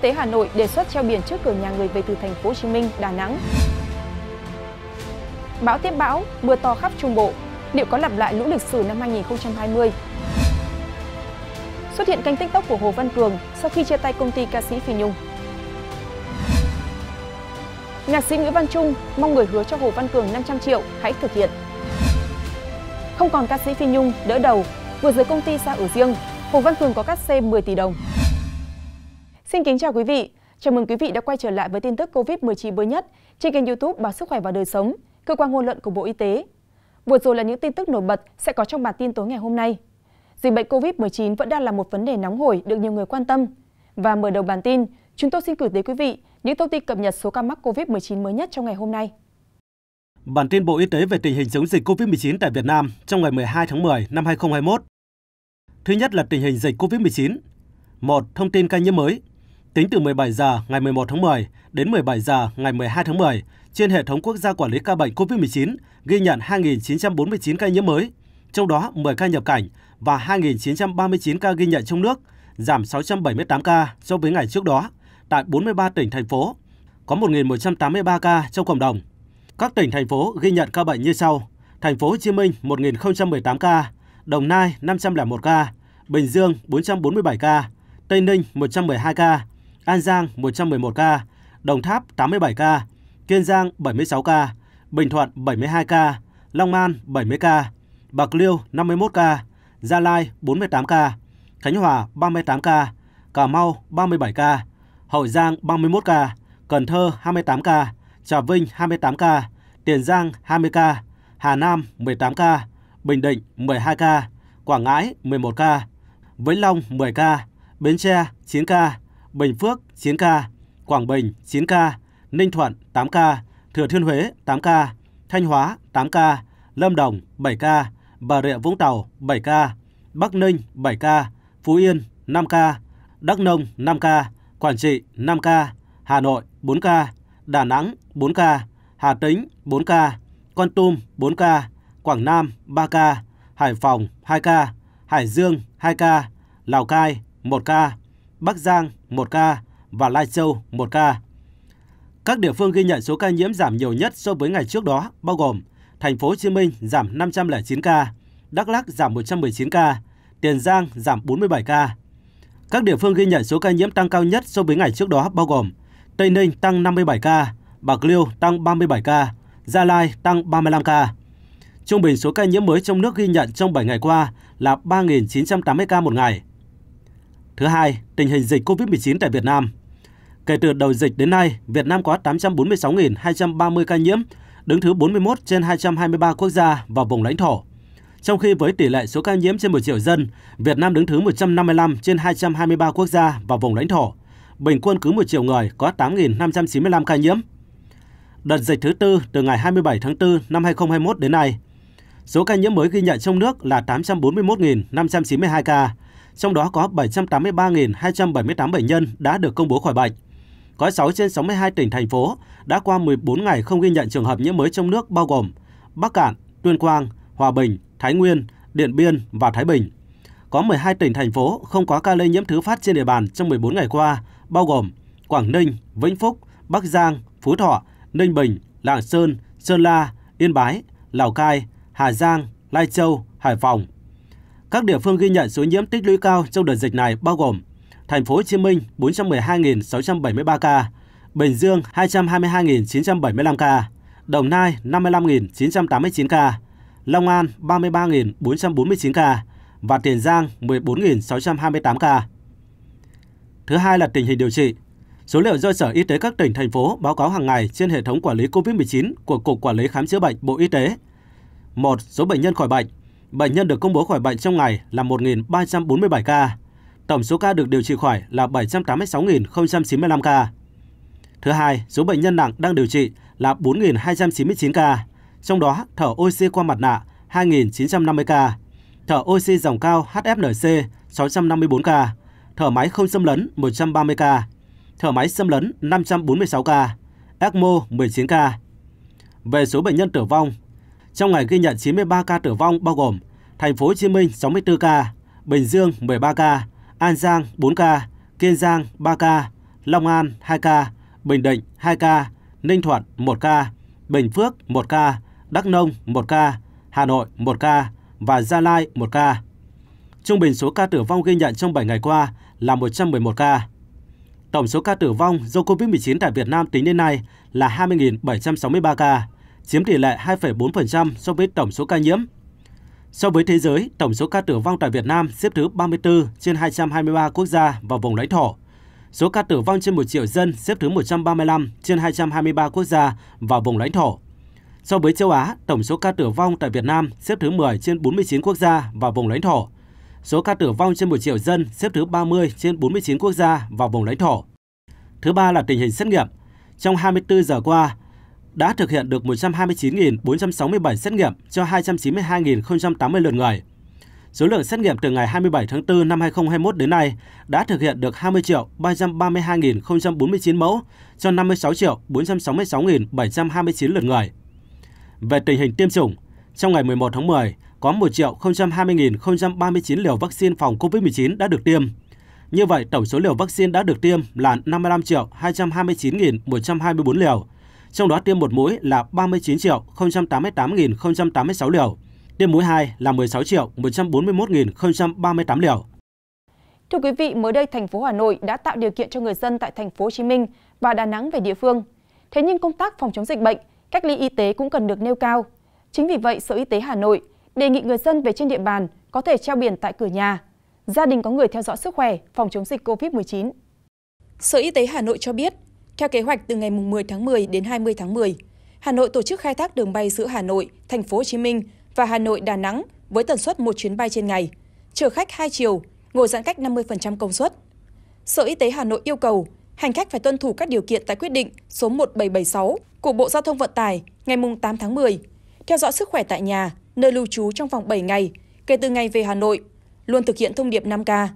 tế Hà Nội đề xuất treo biển trước cửa nhà người về từ thành phố Hồ Chí Minh, Đà Nẵng. Bão tiếp bão, mưa to khắp Trung Bộ, liệu có lặp lại lũ lịch sử năm 2020? Xuất hiện kênh TikTok của Hồ Văn Cường sau khi chia tay công ty ca sĩ Phi Nhung. Nhạc sĩ Nguyễn Văn Trung mong người hứa cho Hồ Văn Cường 500 triệu, hãy thực hiện. Không còn ca sĩ Phi Nhung đỡ đầu, vừa rời công ty xa ở riêng, Hồ Văn Cường có cắt xe 10 tỷ đồng. Xin kính chào quý vị. Chào mừng quý vị đã quay trở lại với tin tức COVID-19 mới nhất trên kênh YouTube Báo Sức khỏe và đời sống, cơ quan ngôn luận của Bộ Y tế. Vừa rồi là những tin tức nổi bật sẽ có trong bản tin tối ngày hôm nay. Dịch bệnh COVID-19 vẫn đang là một vấn đề nóng hổi được nhiều người quan tâm. Và mở đầu bản tin, chúng tôi xin gửi tới quý vị những thông tin cập nhật số ca mắc COVID-19 mới nhất trong ngày hôm nay. Bản tin Bộ Y tế về tình hình chống dịch COVID-19 tại Việt Nam trong ngày 12 tháng 10 năm 2021. Thứ nhất là tình hình dịch COVID-19. Một Thông tin ca nhiễm mới Tính từ 17 giờ ngày 11 tháng 10 đến 17 giờ ngày 12 tháng 10, trên hệ thống quốc gia quản lý ca bệnh COVID-19 ghi nhận 2.949 ca nhiễm mới, trong đó 10 ca nhập cảnh và 2.939 ca ghi nhận trong nước, giảm 678 ca so với ngày trước đó, tại 43 tỉnh, thành phố. Có 1.183 ca trong cộng đồng. Các tỉnh, thành phố ghi nhận ca bệnh như sau. Thành phố Hồ Chí Minh 1.018 ca, Đồng Nai 501 ca, Bình Dương 447 ca, Tây Ninh 112 ca, An Giang 111 ca, Đồng Tháp 87 ca, Kiên Giang 76 ca, Bình Thuận 72 ca, Long An 70 ca, Bạc Liêu 51 ca, Gia Lai 48 ca, Khánh Hòa 38 ca, Cà Mau 37 ca, Hậu Giang 31 ca, Cần Thơ 28 ca, Trà Vinh 28 ca, Tiền Giang 20 ca, Hà Nam 18 ca, Bình Định 12 ca, Quảng Ngãi 11 ca, Vĩnh Long 10 ca, Bến Tre 9 ca, Bình Phước 9 ca, Quảng Bình 9 ca, Ninh Thuận 8 ca, Thừa Thiên Huế 8 ca, Thanh Hóa 8 ca, Lâm Đồng 7 ca, Bà Rịa Vũng Tàu 7 ca, Bắc Ninh 7 ca, Phú Yên 5 ca, Đắk Nông 5 ca, Quảng Trị 5 ca, Hà Nội 4 ca, Đà Nẵng 4 ca, Hà Tĩnh 4 ca, Con Tum 4 ca, Quảng Nam 3 ca, Hải Phòng 2 ca, Hải Dương 2 ca, Lào Cai 1 ca, Bắc Giang 1 ca và Lai Châu 1 ca. Các địa phương ghi nhận số ca nhiễm giảm nhiều nhất so với ngày trước đó bao gồm Thành phố Hồ Chí Minh giảm 509 ca, Đắk Lắk giảm 119 ca, Tiền Giang giảm 47 ca. Các địa phương ghi nhận số ca nhiễm tăng cao nhất so với ngày trước đó bao gồm Tây Ninh tăng 57 ca, Bạc Liêu tăng 37 ca, Gia Lai tăng 35 ca. Trung bình số ca nhiễm mới trong nước ghi nhận trong 7 ngày qua là 3.980 ca một ngày. Thứ hai, tình hình dịch COVID-19 tại Việt Nam. Kể từ đầu dịch đến nay, Việt Nam có 846.230 ca nhiễm, đứng thứ 41 trên 223 quốc gia và vùng lãnh thổ. Trong khi với tỷ lệ số ca nhiễm trên 1 triệu dân, Việt Nam đứng thứ 155 trên 223 quốc gia và vùng lãnh thổ. Bình quân cứ 1 triệu người có 8.595 ca nhiễm. Đợt dịch thứ tư từ ngày 27 tháng 4 năm 2021 đến nay, số ca nhiễm mới ghi nhận trong nước là 841.592 ca, trong đó có 783.278 bệnh nhân đã được công bố khỏi bệnh. Có 6 trên 62 tỉnh thành phố đã qua 14 ngày không ghi nhận trường hợp nhiễm mới trong nước bao gồm Bắc Cạn, Tuyên Quang, Hòa Bình, Thái Nguyên, Điện Biên và Thái Bình. Có 12 tỉnh thành phố không có ca lây nhiễm thứ phát trên địa bàn trong 14 ngày qua, bao gồm Quảng Ninh, Vĩnh Phúc, Bắc Giang, Phú Thọ, Ninh Bình, Lạng Sơn, Sơn La, Yên Bái, Lào Cai, Hà Giang, Lai Châu, Hải Phòng, các địa phương ghi nhận số nhiễm tích lũy cao trong đợt dịch này bao gồm Thành phố Hồ Chí Minh 412.673 ca, Bình Dương 222.975 ca, Đồng Nai 55.989 ca, Long An 33.449 ca và Tiền Giang 14.628 ca. Thứ hai là tình hình điều trị. Số liệu do Sở Y tế các tỉnh, thành phố báo cáo hàng ngày trên hệ thống quản lý COVID-19 của Cục Quản lý Khám chữa bệnh Bộ Y tế. 1. Số bệnh nhân khỏi bệnh Bệnh nhân được công bố khỏi bệnh trong ngày là 1.347 ca. Tổng số ca được điều trị khỏi là 786.095 ca. Thứ hai, số bệnh nhân nặng đang điều trị là 4.299 ca, trong đó thở oxy qua mặt nạ 2.950 ca, thở oxy dòng cao HFNC 654 ca, thở máy không xâm lấn 130 ca, thở máy xâm lấn 546 ca, ECMO 19 ca. Về số bệnh nhân tử vong, trong ngày ghi nhận 93 ca tử vong bao gồm Thành phố Hồ Chí Minh 64 ca, Bình Dương 13 ca, An Giang 4 ca, Kiên Giang 3 ca, Long An 2 ca, Bình Định 2 ca, Ninh Thuận 1 ca, Bình Phước 1 ca, Đắk Nông 1 ca, Hà Nội 1 ca và Gia Lai 1 ca. Trung bình số ca tử vong ghi nhận trong 7 ngày qua là 111 ca. Tổng số ca tử vong do COVID-19 tại Việt Nam tính đến nay là 20.763 ca, chiếm tỷ lệ 2,4% so với tổng số ca nhiễm. So với thế giới, tổng số ca tử vong tại Việt Nam xếp thứ 34 trên 223 quốc gia và vùng lãnh thổ. Số ca tử vong trên 1 triệu dân xếp thứ 135 trên 223 quốc gia và vùng lãnh thổ. So với châu Á, tổng số ca tử vong tại Việt Nam xếp thứ 10 trên 49 quốc gia và vùng lãnh thổ. Số ca tử vong trên 1 triệu dân xếp thứ 30 trên 49 quốc gia và vùng lãnh thổ. Thứ ba là tình hình xét nghiệm. Trong 24 giờ qua, đã thực hiện được 129.467 xét nghiệm cho 292.080 lượt người. Số lượng xét nghiệm từ ngày 27 tháng 4 năm 2021 đến nay đã thực hiện được 20 332.049 mẫu cho 56 466.729 lượt người. Về tình hình tiêm chủng, trong ngày 11 tháng 10, có 1 020.039 liều vaccine phòng COVID-19 đã được tiêm. Như vậy, tổng số liều vaccine đã được tiêm là 55 229.124 liều, trong đó tiêm một mũi là 39 088 086 liều, tiêm mũi 2 là 16 141 038 liều. Thưa quý vị, mới đây thành phố Hà Nội đã tạo điều kiện cho người dân tại thành phố Hồ Chí Minh và Đà Nẵng về địa phương. Thế nhưng công tác phòng chống dịch bệnh, cách ly y tế cũng cần được nêu cao. Chính vì vậy, Sở Y tế Hà Nội đề nghị người dân về trên địa bàn có thể treo biển tại cửa nhà. Gia đình có người theo dõi sức khỏe, phòng chống dịch COVID-19. Sở Y tế Hà Nội cho biết, theo kế hoạch từ ngày 10 tháng 10 đến 20 tháng 10, Hà Nội tổ chức khai thác đường bay giữa Hà Nội, Thành phố Hồ Chí Minh và Hà Nội Đà Nẵng với tần suất một chuyến bay trên ngày, chở khách hai chiều, ngồi giãn cách 50% công suất. Sở Y tế Hà Nội yêu cầu hành khách phải tuân thủ các điều kiện tại quyết định số 1776 của Bộ Giao thông Vận tải ngày 8 tháng 10, theo dõi sức khỏe tại nhà, nơi lưu trú trong vòng 7 ngày kể từ ngày về Hà Nội, luôn thực hiện thông điệp 5K.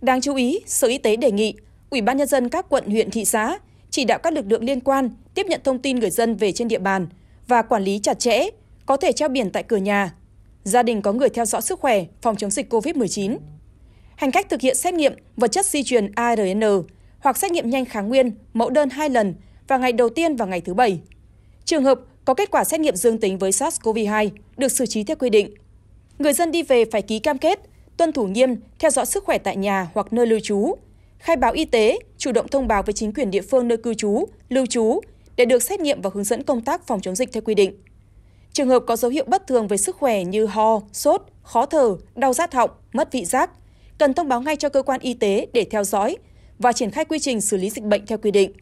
Đáng chú ý, Sở Y tế đề nghị Ủy ban nhân dân các quận, huyện, thị xã chỉ đạo các lực lượng liên quan tiếp nhận thông tin người dân về trên địa bàn và quản lý chặt chẽ, có thể treo biển tại cửa nhà. Gia đình có người theo dõi sức khỏe, phòng chống dịch COVID-19. Hành khách thực hiện xét nghiệm vật chất di truyền ARN hoặc xét nghiệm nhanh kháng nguyên mẫu đơn 2 lần vào ngày đầu tiên và ngày thứ bảy. Trường hợp có kết quả xét nghiệm dương tính với SARS-CoV-2 được xử trí theo quy định. Người dân đi về phải ký cam kết, tuân thủ nghiêm, theo dõi sức khỏe tại nhà hoặc nơi lưu trú, khai báo y tế, chủ động thông báo với chính quyền địa phương nơi cư trú, lưu trú để được xét nghiệm và hướng dẫn công tác phòng chống dịch theo quy định. Trường hợp có dấu hiệu bất thường về sức khỏe như ho, sốt, khó thở, đau rát họng, mất vị giác, cần thông báo ngay cho cơ quan y tế để theo dõi và triển khai quy trình xử lý dịch bệnh theo quy định.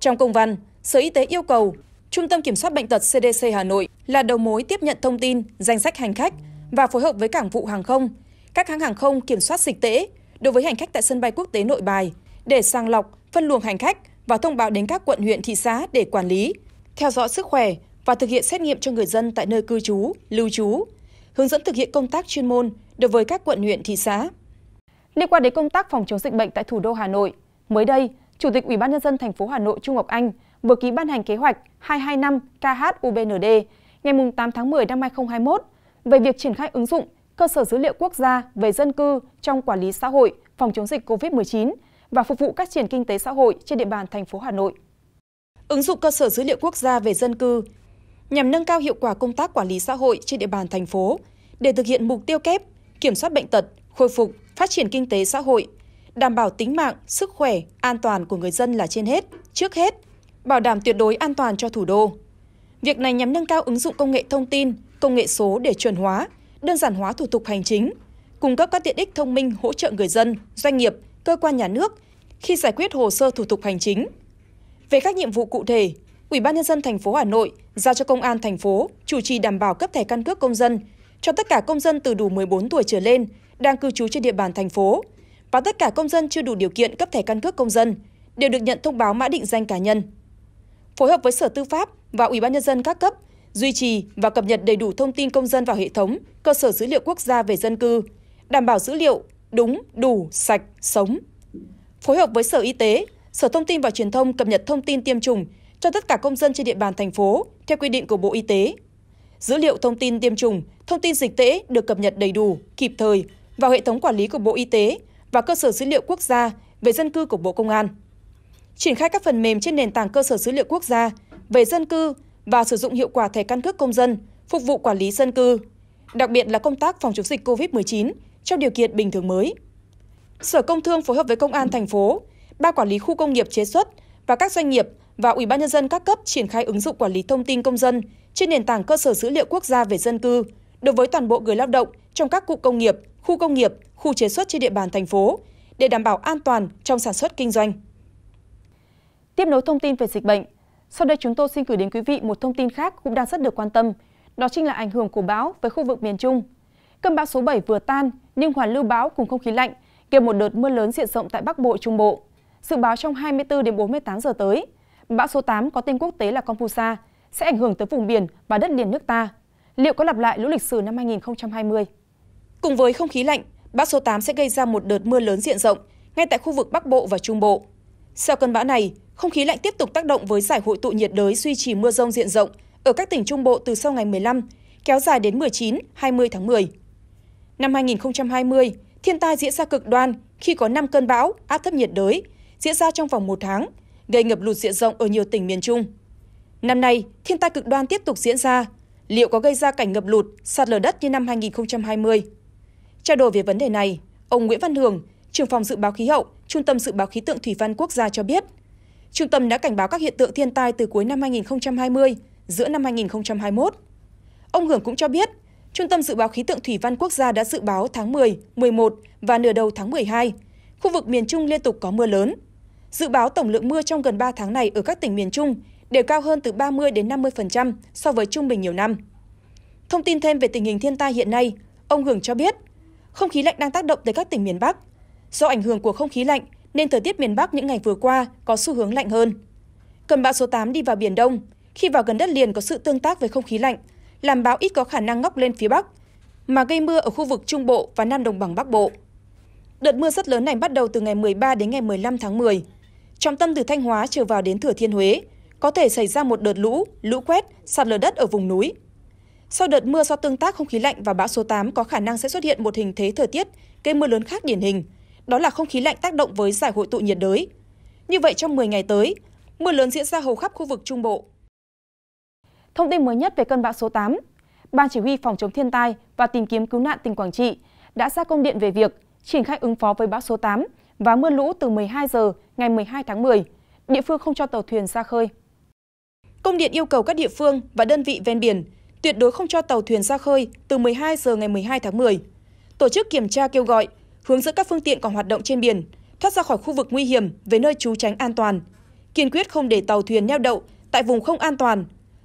Trong công văn, Sở Y tế yêu cầu Trung tâm Kiểm soát Bệnh tật CDC Hà Nội là đầu mối tiếp nhận thông tin, danh sách hành khách và phối hợp với cảng vụ hàng không, các hãng hàng không kiểm soát dịch tễ, đối với hành khách tại sân bay quốc tế nội bài để sàng lọc, phân luồng hành khách và thông báo đến các quận huyện thị xã để quản lý, theo dõi sức khỏe và thực hiện xét nghiệm cho người dân tại nơi cư trú, lưu trú, hướng dẫn thực hiện công tác chuyên môn đối với các quận huyện thị xã. Liên quan đến công tác phòng chống dịch bệnh tại thủ đô Hà Nội, mới đây, Chủ tịch Ủy ban nhân dân thành phố Hà Nội Trung Ngọc Anh vừa ký ban hành kế hoạch 225 KHUBND ngày 8 tháng 10 năm 2021 về việc triển khai ứng dụng cơ sở dữ liệu quốc gia về dân cư trong quản lý xã hội phòng chống dịch covid một chín và phục vụ các triển kinh tế xã hội trên địa bàn thành phố Hà Nội. Ứng dụng cơ sở dữ liệu quốc gia về dân cư nhằm nâng cao hiệu quả công tác quản lý xã hội trên địa bàn thành phố để thực hiện mục tiêu kép kiểm soát bệnh tật, khôi phục, phát triển kinh tế xã hội, đảm bảo tính mạng, sức khỏe, an toàn của người dân là trên hết, trước hết, bảo đảm tuyệt đối an toàn cho thủ đô. Việc này nhằm nâng cao ứng dụng công nghệ thông tin, công nghệ số để chuẩn hóa, đơn giản hóa thủ tục hành chính cung cấp các tiện ích thông minh hỗ trợ người dân doanh nghiệp cơ quan nhà nước khi giải quyết hồ sơ thủ tục hành chính về các nhiệm vụ cụ thể Ủy ban Nhân dân Thành phố hà nội giao cho công an thành phố chủ trì đảm bảo cấp thẻ căn cước công dân cho tất cả công dân từ đủ 14 tuổi trở lên đang cư trú trên địa bàn thành phố và tất cả công dân chưa đủ điều kiện cấp thẻ căn cước công dân đều được nhận thông báo mã định danh cá nhân. Phối hợp với Sở Tư pháp và Ủy ban nhân dân các cấp duy trì và cập nhật đầy đủ thông tin công dân vào hệ thống cơ sở dữ liệu quốc gia về dân cư đảm bảo dữ liệu đúng đủ sạch sống phối hợp với sở y tế sở thông tin và truyền thông cập nhật thông tin tiêm chủng cho tất cả công dân trên địa bàn thành phố theo quy định của bộ y tế dữ liệu thông tin tiêm chủng thông tin dịch tễ được cập nhật đầy đủ kịp thời vào hệ thống quản lý của bộ y tế và cơ sở dữ liệu quốc gia về dân cư của bộ công an triển khai các phần mềm trên nền tảng cơ sở dữ liệu quốc gia về dân cư và sử dụng hiệu quả thẻ căn cước công dân phục vụ quản lý dân cư đặc biệt là công tác phòng chống dịch covid 19 trong điều kiện bình thường mới sở công thương phối hợp với công an thành phố Ban quản lý khu công nghiệp chế xuất và các doanh nghiệp và ủy ban nhân dân các cấp triển khai ứng dụng quản lý thông tin công dân trên nền tảng cơ sở dữ liệu quốc gia về dân cư đối với toàn bộ người lao động trong các cụ công nghiệp, khu công nghiệp, khu chế xuất trên địa bàn thành phố để đảm bảo an toàn trong sản xuất kinh doanh. Tiếp nối thông tin về dịch bệnh, sau đây chúng tôi xin gửi đến quý vị một thông tin khác cũng đang rất được quan tâm, đó chính là ảnh hưởng của bão với khu vực miền Trung. Cơn bão số 7 vừa tan nhưng hoàn lưu bão cùng không khí lạnh gây một đợt mưa lớn diện rộng tại Bắc Bộ, Trung Bộ. Dự báo trong 24 đến 48 giờ tới, bão số 8 có tên quốc tế là Kompusa sẽ ảnh hưởng tới vùng biển và đất liền nước ta. Liệu có lặp lại lũ lịch sử năm 2020? Cùng với không khí lạnh, bão số 8 sẽ gây ra một đợt mưa lớn diện rộng ngay tại khu vực Bắc Bộ và Trung Bộ sau cơn bão này không khí lạnh tiếp tục tác động với giải hội tụ nhiệt đới duy trì mưa rông diện rộng ở các tỉnh trung bộ từ sau ngày 15, kéo dài đến 19, 20 tháng 10. Năm 2020, thiên tai diễn ra cực đoan khi có 5 cơn bão áp thấp nhiệt đới diễn ra trong vòng một tháng, gây ngập lụt diện rộng ở nhiều tỉnh miền Trung. Năm nay, thiên tai cực đoan tiếp tục diễn ra, liệu có gây ra cảnh ngập lụt, sạt lở đất như năm 2020? Trao đổi về vấn đề này, ông Nguyễn Văn Hưởng, trưởng phòng dự báo khí hậu trung tâm dự báo khí tượng thủy văn quốc gia cho biết trung tâm đã cảnh báo các hiện tượng thiên tai từ cuối năm 2020, giữa năm 2021. Ông Hưởng cũng cho biết, Trung tâm Dự báo Khí tượng Thủy văn Quốc gia đã dự báo tháng 10, 11 và nửa đầu tháng 12, khu vực miền Trung liên tục có mưa lớn. Dự báo tổng lượng mưa trong gần 3 tháng này ở các tỉnh miền Trung đều cao hơn từ 30 đến 50% so với trung bình nhiều năm. Thông tin thêm về tình hình thiên tai hiện nay, ông Hưởng cho biết, không khí lạnh đang tác động tới các tỉnh miền Bắc, Do ảnh hưởng của không khí lạnh nên thời tiết miền Bắc những ngày vừa qua có xu hướng lạnh hơn. Cơn bão số 8 đi vào Biển Đông, khi vào gần đất liền có sự tương tác với không khí lạnh, làm bão ít có khả năng ngóc lên phía Bắc, mà gây mưa ở khu vực Trung Bộ và Nam Đồng bằng Bắc Bộ. Đợt mưa rất lớn này bắt đầu từ ngày 13 đến ngày 15 tháng 10. Trọng tâm từ Thanh Hóa trở vào đến Thừa Thiên Huế, có thể xảy ra một đợt lũ, lũ quét, sạt lở đất ở vùng núi. Sau đợt mưa do tương tác không khí lạnh và bão số 8 có khả năng sẽ xuất hiện một hình thế thời tiết gây mưa lớn khác điển hình – đó là không khí lạnh tác động với giải hội tụ nhiệt đới. Như vậy trong 10 ngày tới, mưa lớn diễn ra hầu khắp khu vực Trung Bộ. Thông tin mới nhất về cơn bão số 8, Ban Chỉ huy Phòng chống thiên tai và tìm kiếm cứu nạn tỉnh Quảng Trị đã ra công điện về việc triển khai ứng phó với bão số 8 và mưa lũ từ 12 giờ ngày 12 tháng 10. Địa phương không cho tàu thuyền ra khơi. Công điện yêu cầu các địa phương và đơn vị ven biển tuyệt đối không cho tàu thuyền ra khơi từ 12 giờ ngày 12 tháng 10. Tổ chức kiểm tra kêu gọi hướng dẫn các phương tiện còn hoạt động trên biển thoát ra khỏi khu vực nguy hiểm về nơi trú tránh an toàn kiên quyết không để tàu thuyền neo đậu tại vùng không an toàn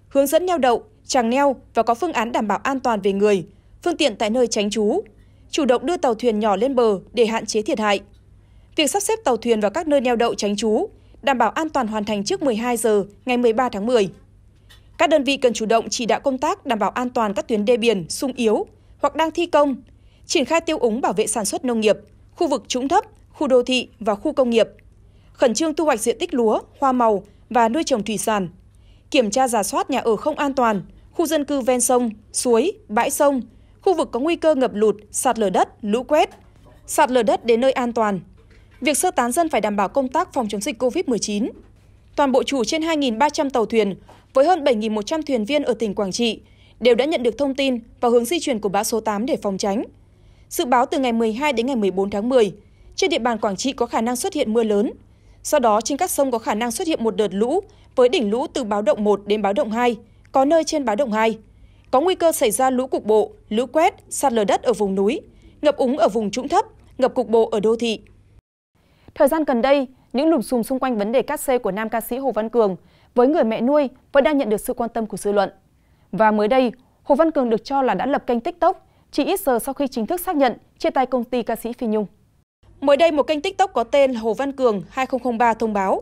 hướng dẫn neo đậu tràng neo và có phương án đảm bảo an toàn về người phương tiện tại nơi tránh trú chủ động đưa tàu thuyền nhỏ lên bờ để hạn chế thiệt hại việc sắp xếp tàu thuyền vào các nơi neo đậu tránh trú đảm bảo an toàn hoàn thành trước 12 giờ ngày 13 tháng 10. Các đơn vị cần chủ động chỉ đạo công tác đảm bảo an toàn các tuyến đê biển sung yếu hoặc đang thi công triển khai tiêu úng bảo vệ sản xuất nông nghiệp khu vực trũng thấp khu đô thị và khu công nghiệp khẩn trương thu hoạch diện tích lúa hoa màu và nuôi trồng thủy sản kiểm tra giả soát nhà ở không an toàn khu dân cư ven sông suối bãi sông khu vực có nguy cơ ngập lụt sạt lở đất lũ quét sạt lở đất đến nơi an toàn việc sơ tán dân phải đảm bảo công tác phòng chống dịch COVID-19. Toàn bộ chủ trên 2.300 tàu thuyền với hơn 7.100 thuyền viên ở tỉnh Quảng Trị đều đã nhận được thông tin và hướng di chuyển của bão số 8 để phòng tránh dự báo từ ngày 12 đến ngày 14 tháng 10, trên địa bàn quảng trị có khả năng xuất hiện mưa lớn sau đó trên các sông có khả năng xuất hiện một đợt lũ với đỉnh lũ từ báo động 1 đến báo động 2, có nơi trên báo động 2. có nguy cơ xảy ra lũ cục bộ lũ quét sạt lở đất ở vùng núi ngập úng ở vùng trũng thấp ngập cục bộ ở đô thị thời gian gần đây những lùm xùm xung quanh vấn đề cát xê của nam ca sĩ hồ văn cường với người mẹ nuôi vẫn đang nhận được sự quan tâm của dư luận và mới đây hồ văn cường được cho là đã lập kênh tiktok chỉ ít giờ sau khi chính thức xác nhận chia tay công ty ca sĩ Phi Nhung. Mới đây, một kênh TikTok có tên Hồ Văn Cường 2003 thông báo.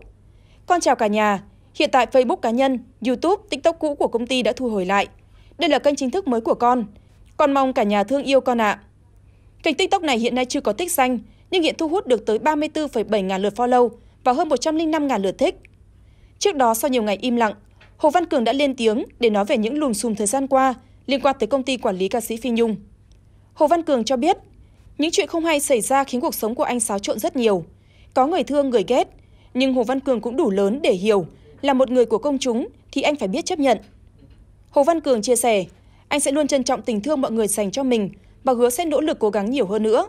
Con chào cả nhà, hiện tại Facebook cá nhân, YouTube, TikTok cũ của công ty đã thu hồi lại. Đây là kênh chính thức mới của con. Con mong cả nhà thương yêu con ạ. À. Kênh TikTok này hiện nay chưa có tích xanh, nhưng hiện thu hút được tới 34,7 ngàn lượt follow và hơn 105 ngàn lượt thích. Trước đó, sau nhiều ngày im lặng, Hồ Văn Cường đã lên tiếng để nói về những lùm xùm thời gian qua liên quan tới công ty quản lý ca sĩ Phi Nhung hồ văn cường cho biết những chuyện không hay xảy ra khiến cuộc sống của anh xáo trộn rất nhiều có người thương người ghét nhưng hồ văn cường cũng đủ lớn để hiểu là một người của công chúng thì anh phải biết chấp nhận hồ văn cường chia sẻ anh sẽ luôn trân trọng tình thương mọi người dành cho mình và hứa sẽ nỗ lực cố gắng nhiều hơn nữa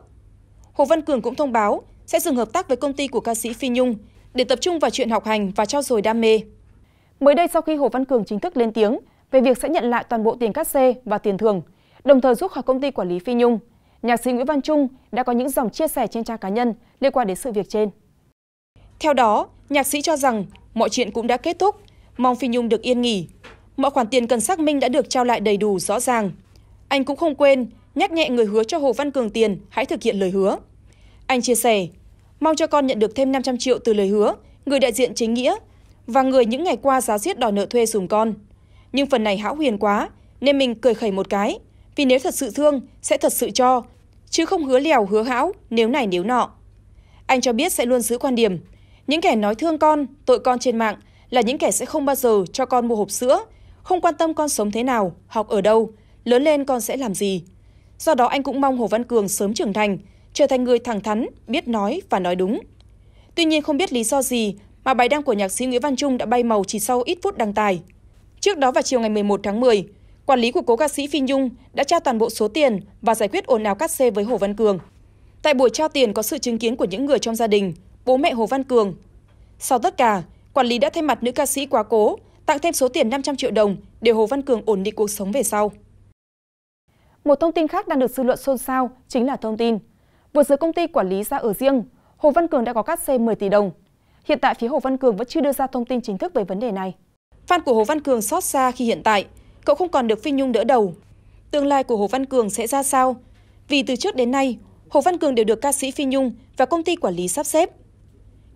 hồ văn cường cũng thông báo sẽ dừng hợp tác với công ty của ca sĩ phi nhung để tập trung vào chuyện học hành và trao dồi đam mê mới đây sau khi hồ văn cường chính thức lên tiếng về việc sẽ nhận lại toàn bộ tiền cát xê và tiền thường đồng thời rút khỏi công ty quản lý Phi Nhung, nhạc sĩ Nguyễn Văn Trung đã có những dòng chia sẻ trên trang cá nhân liên quan đến sự việc trên. Theo đó, nhạc sĩ cho rằng mọi chuyện cũng đã kết thúc, mong Phi Nhung được yên nghỉ. Mọi khoản tiền cần xác minh đã được trao lại đầy đủ rõ ràng. Anh cũng không quên nhắc nhẹ người hứa cho Hồ Văn Cường tiền, hãy thực hiện lời hứa. Anh chia sẻ, mong cho con nhận được thêm 500 triệu từ lời hứa, người đại diện chính nghĩa và người những ngày qua giá giết đòi nợ thuê dùm con. Nhưng phần này hão huyền quá nên mình cười khẩy một cái vì nếu thật sự thương sẽ thật sự cho, chứ không hứa lèo hứa hão nếu này nếu nọ. Anh cho biết sẽ luôn giữ quan điểm, những kẻ nói thương con, tội con trên mạng là những kẻ sẽ không bao giờ cho con mua hộp sữa, không quan tâm con sống thế nào, học ở đâu, lớn lên con sẽ làm gì. Do đó anh cũng mong Hồ Văn Cường sớm trưởng thành, trở thành người thẳng thắn, biết nói và nói đúng. Tuy nhiên không biết lý do gì mà bài đăng của nhạc sĩ Nguyễn Văn Trung đã bay màu chỉ sau ít phút đăng tải. Trước đó vào chiều ngày 11 tháng 10, quản lý của cố ca sĩ phi nhung đã trao toàn bộ số tiền và giải quyết ồn ào cắt xê với hồ văn cường tại buổi trao tiền có sự chứng kiến của những người trong gia đình bố mẹ hồ văn cường sau tất cả quản lý đã thay mặt nữ ca sĩ quá cố tặng thêm số tiền 500 triệu đồng để Hồ Văn Cường ổn định cuộc sống về sau. Một thông tin khác đang được dư luận xôn xao chính là thông tin vượt giới công ty quản lý ra ở riêng, Hồ Văn Cường đã có cắt xe 10 tỷ đồng. Hiện tại phía Hồ Văn Cường vẫn chưa đưa ra thông tin chính thức về vấn đề này. Fan của Hồ Văn Cường xót xa khi hiện tại cậu không còn được Phi Nhung đỡ đầu. Tương lai của Hồ Văn Cường sẽ ra sao? Vì từ trước đến nay, Hồ Văn Cường đều được ca sĩ Phi Nhung và công ty quản lý sắp xếp.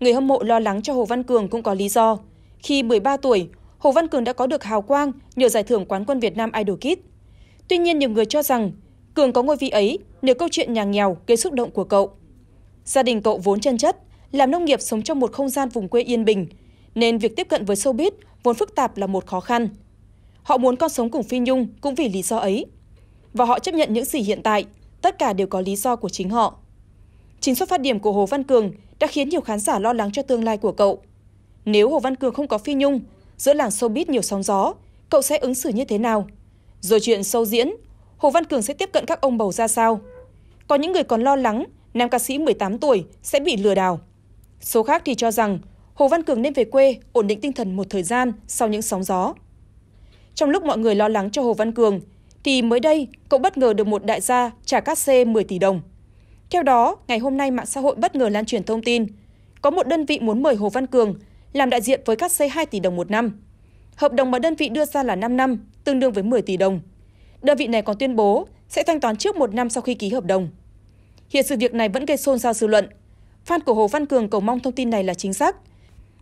Người hâm mộ lo lắng cho Hồ Văn Cường cũng có lý do. Khi 13 tuổi, Hồ Văn Cường đã có được hào quang nhờ giải thưởng quán quân Việt Nam Idol Kids. Tuy nhiên nhiều người cho rằng Cường có ngôi vị ấy nhờ câu chuyện nhà nghèo gây xúc động của cậu. Gia đình cậu vốn chân chất, làm nông nghiệp sống trong một không gian vùng quê yên bình, nên việc tiếp cận với showbiz vốn phức tạp là một khó khăn. Họ muốn con sống cùng Phi Nhung cũng vì lý do ấy. Và họ chấp nhận những gì hiện tại, tất cả đều có lý do của chính họ. Chính xuất phát điểm của Hồ Văn Cường đã khiến nhiều khán giả lo lắng cho tương lai của cậu. Nếu Hồ Văn Cường không có Phi Nhung, giữa làng showbiz nhiều sóng gió, cậu sẽ ứng xử như thế nào? Rồi chuyện sâu diễn, Hồ Văn Cường sẽ tiếp cận các ông bầu ra sao? Có những người còn lo lắng nam ca sĩ 18 tuổi sẽ bị lừa đảo. Số khác thì cho rằng Hồ Văn Cường nên về quê ổn định tinh thần một thời gian sau những sóng gió. Trong lúc mọi người lo lắng cho Hồ Văn Cường, thì mới đây cậu bất ngờ được một đại gia trả cát xe 10 tỷ đồng. Theo đó, ngày hôm nay mạng xã hội bất ngờ lan truyền thông tin có một đơn vị muốn mời Hồ Văn Cường làm đại diện với cát xe 2 tỷ đồng một năm. Hợp đồng mà đơn vị đưa ra là 5 năm, tương đương với 10 tỷ đồng. Đơn vị này còn tuyên bố sẽ thanh toán trước một năm sau khi ký hợp đồng. Hiện sự việc này vẫn gây xôn xao dư luận. Fan của Hồ Văn Cường cầu mong thông tin này là chính xác.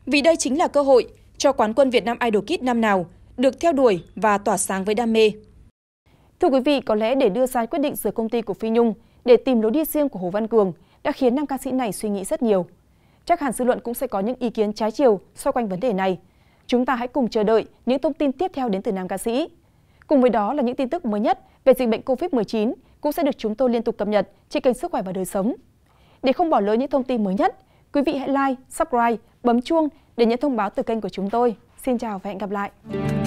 Vì đây chính là cơ hội cho quán quân Việt Nam Idol Kids năm nào được theo đuổi và tỏa sáng với đam mê. Thưa quý vị, có lẽ để đưa ra quyết định rời công ty của Phi Nhung để tìm lối đi riêng của Hồ Văn Cường đã khiến nam ca sĩ này suy nghĩ rất nhiều. Chắc hẳn dư luận cũng sẽ có những ý kiến trái chiều xoay quanh vấn đề này. Chúng ta hãy cùng chờ đợi những thông tin tiếp theo đến từ nam ca sĩ. Cùng với đó là những tin tức mới nhất về dịch bệnh COVID-19 cũng sẽ được chúng tôi liên tục cập nhật trên kênh Sức khỏe và đời sống. Để không bỏ lỡ những thông tin mới nhất, quý vị hãy like, subscribe, bấm chuông để nhận thông báo từ kênh của chúng tôi. Xin chào và hẹn gặp lại.